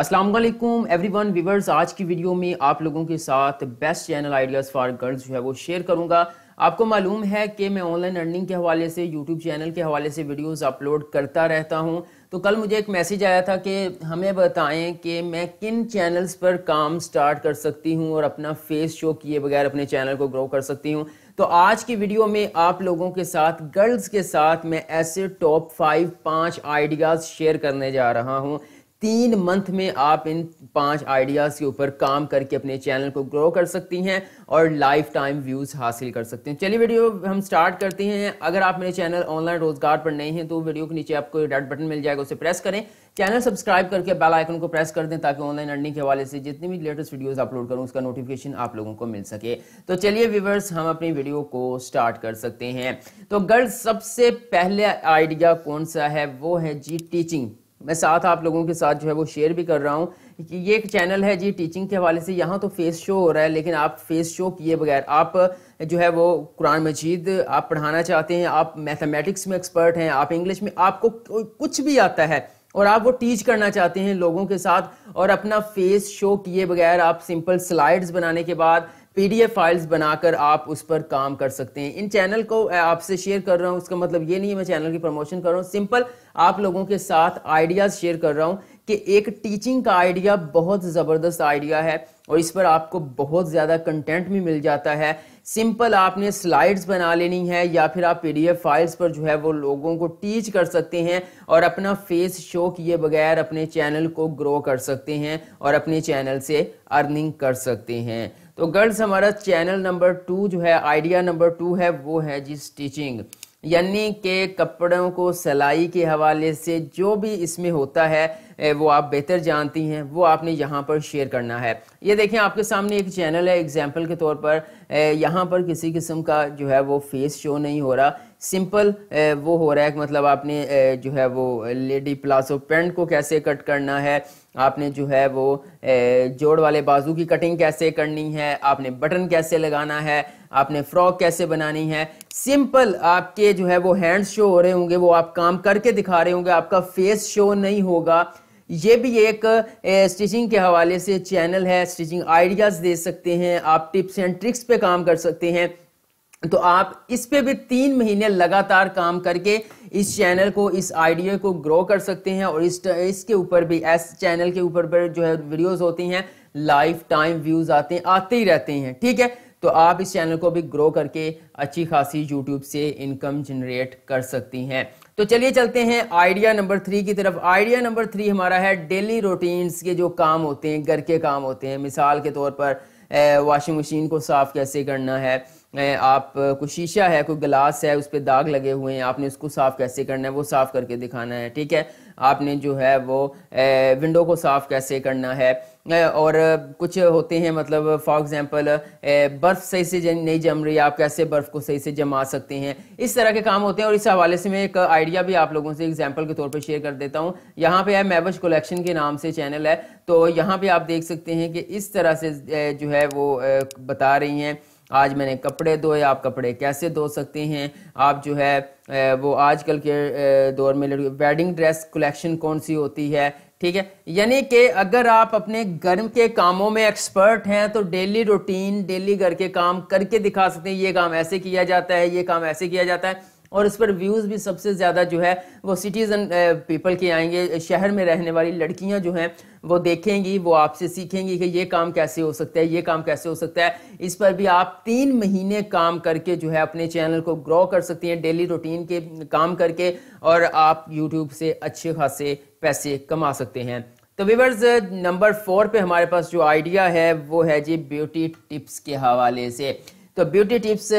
अस्सलाम वालेकुम everyone viewers आज की वीडियो में आप लोगों के साथ best channel ideas for girls जो है वो शेयर करूंगा आपको मालूम है कि मैं ऑनलाइन अर्निंग के हवाले से यूट्यूब चैनल के हवाले से वीडियोस अपलोड करता रहता हूं तो कल मुझे एक मैसेज आया था कि हमें बताएं कि मैं किन चैनल्स पर काम स्टार्ट कर सकती हूं और अपना फेस शो किए बगैर अपने चैनल को ग्रो कर सकती हूं तो आज की वीडियो में आप लोगों के साथ गर्ल्स के साथ मैं ऐसे टॉप फाइव पाँच आइडियाज़ शेयर करने जा रहा हूँ तीन मंथ में आप इन पांच आइडियाज़ के ऊपर काम करके अपने चैनल को ग्रो कर सकती हैं और लाइफ टाइम व्यूज़ हासिल कर सकते हैं चलिए वीडियो हम स्टार्ट करते हैं अगर आप मेरे चैनल ऑनलाइन रोजगार पर नए हैं तो वीडियो के नीचे आपको रेड बटन मिल जाएगा उसे प्रेस करें चैनल सब्सक्राइब करके बेल आइकन को प्रेस कर दें ताकि ऑनलाइन अर्निंग के हवाले से जितनी भी लेटेस्ट वीडियोस अपलोड करूं उसका नोटिफिकेशन आप लोगों को मिल सके तो चलिए व्यूवर्स हम अपनी वीडियो को स्टार्ट कर सकते हैं तो गर्ल्स सबसे पहले आइडिया कौन सा है वो है जी टीचिंग मैं साथ आप लोगों के साथ जो है वो शेयर भी कर रहा हूँ कि ये एक चैनल है जी टीचिंग के हवाले से यहाँ तो फेस शो हो रहा है लेकिन आप फेस शो किए बगैर आप जो है वो कुरान मजीद आप पढ़ाना चाहते हैं आप मैथमेटिक्स में एक्सपर्ट हैं आप इंग्लिश में आपको कुछ भी आता है और आप वो टीच करना चाहते हैं लोगों के साथ और अपना फेस शो किए बगैर आप सिंपल स्लाइड्स बनाने के बाद पीडीएफ फाइल्स बनाकर आप उस पर काम कर सकते हैं इन चैनल को आपसे शेयर कर रहा हूँ उसका मतलब ये नहीं है मैं चैनल की प्रमोशन कर रहा हूँ सिंपल आप लोगों के साथ आइडियाज़ शेयर कर रहा हूँ कि एक टीचिंग का आइडिया बहुत ज़बरदस्त आइडिया है और इस पर आपको बहुत ज़्यादा कंटेंट भी मिल जाता है सिंपल आपने स्लाइड्स बना लेनी है या फिर आप पीडीएफ फाइल्स पर जो है वो लोगों को टीच कर सकते हैं और अपना फेस शो किए बगैर अपने चैनल को ग्रो कर सकते हैं और अपने चैनल से अर्निंग कर सकते हैं तो गर्ल्स हमारा चैनल नंबर टू जो है आइडिया नंबर टू है वो है जी स्टिचिंग यानी के कपड़ों को सिलाई के हवाले से जो भी इसमें होता है वो आप बेहतर जानती हैं वो आपने यहाँ पर शेयर करना है ये देखें आपके सामने एक चैनल है एग्जाम्पल के तौर पर यहाँ पर किसी किस्म का जो है वो फेस शो नहीं हो रहा सिंपल वो हो रहा है मतलब आपने जो है वो लेडी प्लाजो पेंट को कैसे कट करना है आपने जो है वो जोड़ वाले बाजू की कटिंग कैसे करनी है आपने बटन कैसे लगाना है आपने फ्रॉक कैसे बनानी है सिंपल आपके जो है वो हैंड शो हो रहे होंगे वो आप काम करके दिखा रहे होंगे आपका फेस शो नहीं होगा ये भी एक स्टिचिंग के हवाले से चैनल है स्टिचिंग आइडियाज़ दे सकते हैं आप टिप्स एंड ट्रिक्स पे काम कर सकते हैं तो आप इस पे भी तीन महीने लगातार काम करके इस चैनल को इस आइडिया को ग्रो कर सकते हैं और इस इसके ऊपर भी इस चैनल के ऊपर पर जो है वीडियोस होती हैं लाइफ टाइम व्यूज आते हैं आते ही रहते हैं ठीक है तो आप इस चैनल को भी ग्रो करके अच्छी खासी यूट्यूब से इनकम जनरेट कर सकती हैं तो चलिए चलते हैं आइडिया नंबर थ्री की तरफ आइडिया नंबर थ्री हमारा है डेली रूटीन्स के जो काम होते हैं घर के काम होते हैं मिसाल के तौर पर वॉशिंग मशीन को साफ़ कैसे करना है आप कोई शीशा है कोई गिलास है उस पर दाग लगे हुए हैं आपने उसको साफ़ कैसे करना है वो साफ़ करके दिखाना है ठीक है आपने जो है वो विंडो को साफ़ कैसे करना है और कुछ होते हैं मतलब फॉर एग्ज़ाम्पल बर्फ़ सही से नहीं जम रही आप कैसे बर्फ़ को सही से जमा सकते हैं इस तरह के काम होते हैं और इस हवाले से मैं एक आइडिया भी आप लोगों से एग्जाम्पल के तौर पर शेयर कर देता हूँ यहाँ पे है मैबश कलेक्शन के नाम से चैनल है तो यहाँ पे आप देख सकते हैं कि इस तरह से जो है वो बता रही हैं आज मैंने कपड़े धोए आप कपड़े कैसे धो सकते हैं आप जो है वो आजकल के दौर में वेडिंग ड्रेस कलेक्शन कौन सी होती है ठीक है यानी कि अगर आप अपने घर के कामों में एक्सपर्ट हैं तो डेली रूटीन डेली घर के काम करके दिखा सकते हैं ये काम ऐसे किया जाता है ये काम ऐसे किया जाता है और इस पर व्यूज़ भी सबसे ज़्यादा जो है वो सिटीज़न पीपल के आएंगे शहर में रहने वाली लड़कियां जो हैं वो देखेंगी वो आपसे सीखेंगी कि ये काम कैसे हो सकता है ये काम कैसे हो सकता है इस पर भी आप तीन महीने काम करके जो है अपने चैनल को ग्रो कर सकती हैं डेली रूटीन के काम करके और आप यूट्यूब से अच्छे खासे पैसे कमा सकते हैं तो वीवर्स नंबर फोर पे हमारे पास जो आइडिया है वो है जी ब्यूटी टिप्स के हवाले से तो ब्यूटी टिप्स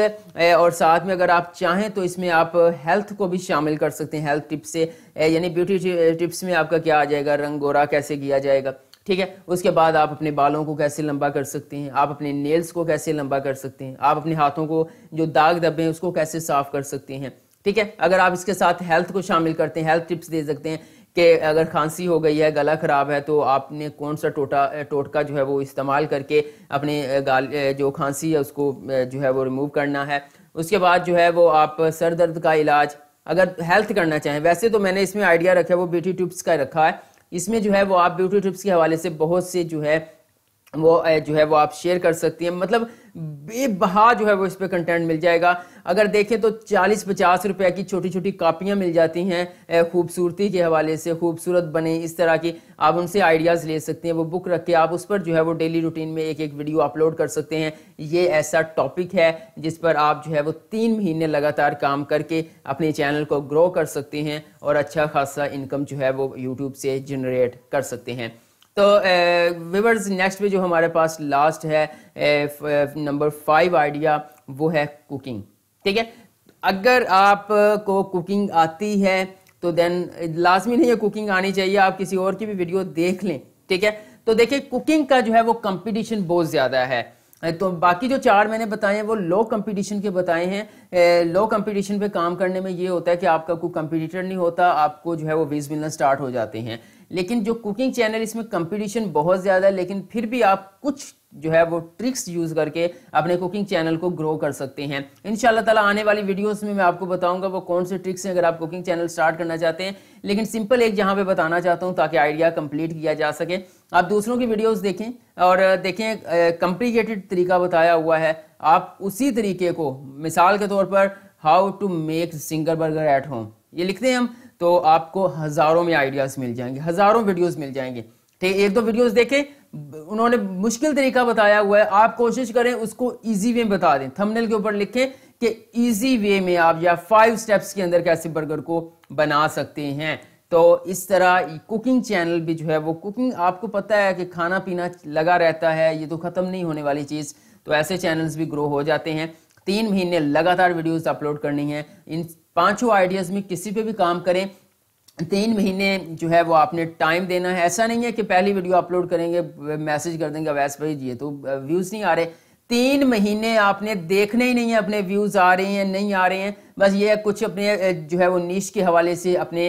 और साथ में अगर आप चाहें तो इसमें आप हेल्थ को भी शामिल कर सकते हैं हेल्थ टिप्स से यानी ब्यूटी टिप्स में आपका क्या आ जाएगा रंग गोरा कैसे किया जाएगा ठीक है उसके बाद आप अपने बालों को कैसे लंबा कर सकते हैं आप अपने नेल्स को कैसे लंबा कर सकते हैं आप अपने हाथों को जो दाग धब्बे हैं उसको कैसे साफ कर सकते हैं ठीक है अगर आप इसके साथ हेल्थ को शामिल करते हैं हेल्थ टिप्स दे सकते हैं कि अगर खांसी हो गई है गला ख़राब है तो आपने कौन सा टोटा टोटका जो है वो इस्तेमाल करके अपने गाल जो खांसी है उसको जो है वो रिमूव करना है उसके बाद जो है वो आप सर दर्द का इलाज अगर हेल्थ करना चाहें वैसे तो मैंने इसमें आइडिया रखा है वो ब्यूटी टिप्स का रखा है इसमें जो है वो आप ब्यूटी टिप्स के हवाले से बहुत से जो है वो जो है वो आप शेयर कर सकती हैं मतलब बेबहा जो है वो इस पर कंटेंट मिल जाएगा अगर देखें तो 40-50 रुपए की छोटी छोटी कापियां मिल जाती हैं खूबसूरती के हवाले से खूबसूरत बने इस तरह की आप उनसे आइडियाज़ ले सकते हैं वो बुक रख के आप उस पर जो है वो डेली रूटीन में एक एक वीडियो अपलोड कर सकते हैं ये ऐसा टॉपिक है जिस पर आप जो है वो तीन महीने लगातार काम करके अपने चैनल को ग्रो कर सकते हैं और अच्छा खासा इनकम जो है वो यूट्यूब से जनरेट कर सकते हैं तो विवर्स नेक्स्ट में जो हमारे पास लास्ट है नंबर फाइव आइडिया वो है कुकिंग ठीक है अगर आप को कुकिंग आती है तो देन लाजमी नहीं है कुकिंग आनी चाहिए आप किसी और की भी वीडियो देख लें ठीक है तो देखिए कुकिंग का जो है वो कंपटीशन बहुत ज़्यादा है तो बाकी जो चार मैंने बताए हैं वो लो कंपटीशन के बताए हैं लो कंपटीशन पे काम करने में ये होता है कि आपका कोई कंपटीटर नहीं होता आपको जो है वो वीज मिलना स्टार्ट हो जाते हैं लेकिन जो कुकिंग चैनल इसमें कंपटीशन बहुत ज़्यादा है लेकिन फिर भी आप कुछ जो है वो ट्रिक्स यूज करके अपने कुकिंग चैनल को ग्रो कर सकते हैं इन ताला आने वाली वीडियोस में मैं आपको बताऊंगा वो कौन से ट्रिक्स हैं अगर आप कुकिंग चैनल स्टार्ट करना चाहते हैं लेकिन सिंपल एक जहां पे बताना चाहता हूं ताकि आइडिया कंप्लीट किया जा सके आप दूसरों की वीडियोस देखें और देखें कंप्लीकेटेड तरीका बताया हुआ है आप उसी तरीके को मिसाल के तौर पर how to make zinger burger at home ये लिखते हैं हम तो आपको हज़ारों में आइडियाज़ मिल जाएंगे हज़ारों वीडियोस मिल जाएंगे ठीक एक दो वीडियोस देखें उन्होंने मुश्किल तरीका बताया हुआ है आप कोशिश करें उसको इजी वे में बता दें थंबनेल के ऊपर लिखें कि इजी वे में आप या फाइव स्टेप्स के अंदर कैसे बर्गर को बना सकते हैं तो इस तरह कुकिंग चैनल भी जो है वो कुकिंग आपको पता है कि खाना पीना लगा रहता है ये तो ख़त्म नहीं होने वाली चीज़ तो ऐसे चैनल्स भी ग्रो हो जाते हैं तीन महीने लगातार वीडियोस अपलोड करनी है इन पांचों आइडियाज में किसी पे भी काम करें तीन महीने जो है वो आपने टाइम देना है ऐसा नहीं है कि पहली वीडियो अपलोड करेंगे मैसेज कर देंगे अवैस भाई ये तो व्यूज़ नहीं आ रहे तीन महीने आपने देखने ही नहीं है अपने व्यूज़ आ रहे हैं नहीं आ रहे हैं बस ये कुछ अपने जो है वो नीच के हवाले से अपने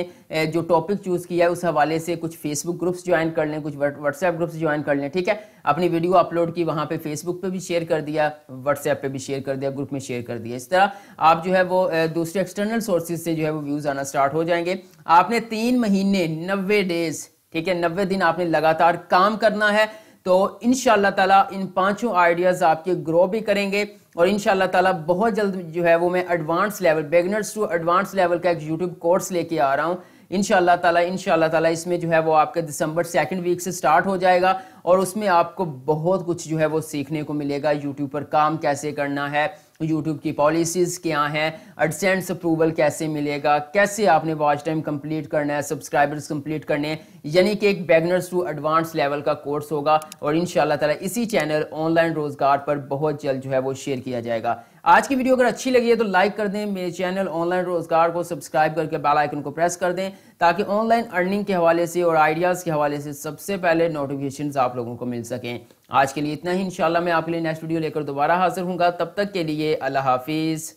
जो टॉपिक चूज़ किया है उस हवाले से कुछ फेसबुक ग्रुप्स ज्वाइन कर लें कुछ व्हाट्सएप ग्रुप्स ज्वाइन कर लें ठीक है अपनी वीडियो अपलोड की वहाँ पे फेसबुक पे भी शेयर कर दिया व्हाट्सएप पे भी शेयर कर दिया ग्रुप में शेयर कर दिया इस तरह आप जो है वो दूसरे एक्सटर्नल सोर्सेज से जो है वो व्यूज़ आना स्टार्ट हो जाएंगे आपने तीन महीने नब्बे डेज ठीक है नब्बे दिन आपने लगातार काम करना है तो इन ताला इन पांचों आइडियाज़ आपके ग्रो भी करेंगे और इन ताला बहुत जल्द जो है वो मैं advance level beginners to advance level का एक यूट्यूब कोर्स लेके आ रहा हूँ इन ताला इन ताला इसमें जो है वो आपके दिसंबर सेकंड वीक से स्टार्ट हो जाएगा और उसमें आपको बहुत कुछ जो है वो सीखने को मिलेगा यूट्यूब पर काम कैसे करना है यूट्यूब की पॉलिसीज़ क्या हैं एडसेंस अप्रूवल कैसे मिलेगा कैसे आपने वॉच टाइम कंप्लीट करना है सब्सक्राइबर्स कंप्लीट करने हैं यानी कि एक बैगनर्स टू एडवांस लेवल का कोर्स होगा और इन ताला इसी चैनल ऑनलाइन रोज़गार पर बहुत जल्द जो है वो शेयर किया जाएगा आज की वीडियो अगर अच्छी लगी है तो लाइक कर दें मेरे चैनल ऑनलाइन रोजगार को सब्सक्राइब करके बेल आइकन को प्रेस कर दें ताकि ऑनलाइन अर्निंग के हवाले से और आइडियाज़ के हवाले से सबसे पहले नोटिफिकेशन आप लोगों को मिल सकें आज के लिए इतना ही इंशाल्लाह मैं आपके लिए नेक्स्ट वीडियो लेकर दोबारा हाजिर हूँ तब तक के लिए अल्लाह हाफिज़